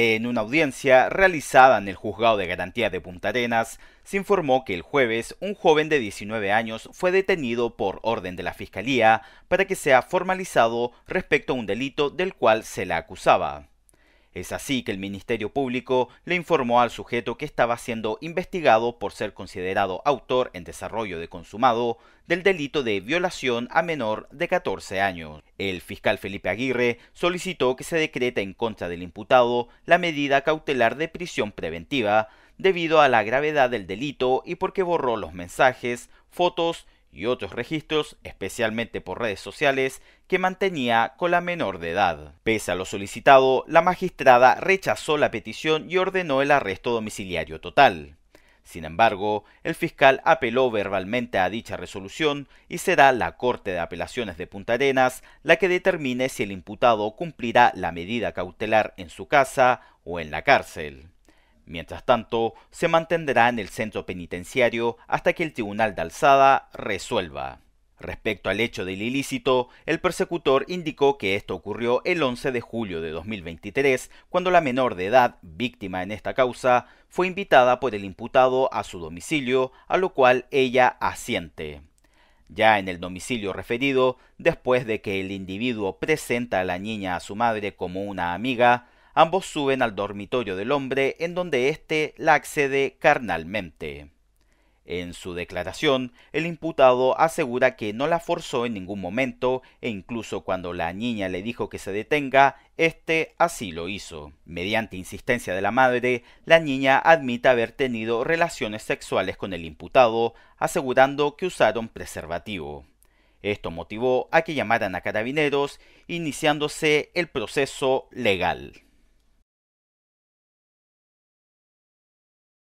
En una audiencia realizada en el juzgado de garantía de Punta Arenas, se informó que el jueves un joven de 19 años fue detenido por orden de la Fiscalía para que sea formalizado respecto a un delito del cual se la acusaba. Es así que el Ministerio Público le informó al sujeto que estaba siendo investigado por ser considerado autor en desarrollo de consumado del delito de violación a menor de 14 años. El fiscal Felipe Aguirre solicitó que se decreta en contra del imputado la medida cautelar de prisión preventiva debido a la gravedad del delito y porque borró los mensajes, fotos y otros registros, especialmente por redes sociales, que mantenía con la menor de edad. Pese a lo solicitado, la magistrada rechazó la petición y ordenó el arresto domiciliario total. Sin embargo, el fiscal apeló verbalmente a dicha resolución y será la Corte de Apelaciones de Punta Arenas la que determine si el imputado cumplirá la medida cautelar en su casa o en la cárcel. Mientras tanto, se mantendrá en el centro penitenciario hasta que el Tribunal de Alzada resuelva. Respecto al hecho del ilícito, el persecutor indicó que esto ocurrió el 11 de julio de 2023, cuando la menor de edad, víctima en esta causa, fue invitada por el imputado a su domicilio, a lo cual ella asiente. Ya en el domicilio referido, después de que el individuo presenta a la niña a su madre como una amiga, Ambos suben al dormitorio del hombre en donde éste la accede carnalmente. En su declaración, el imputado asegura que no la forzó en ningún momento e incluso cuando la niña le dijo que se detenga, éste así lo hizo. Mediante insistencia de la madre, la niña admite haber tenido relaciones sexuales con el imputado, asegurando que usaron preservativo. Esto motivó a que llamaran a carabineros, iniciándose el proceso legal.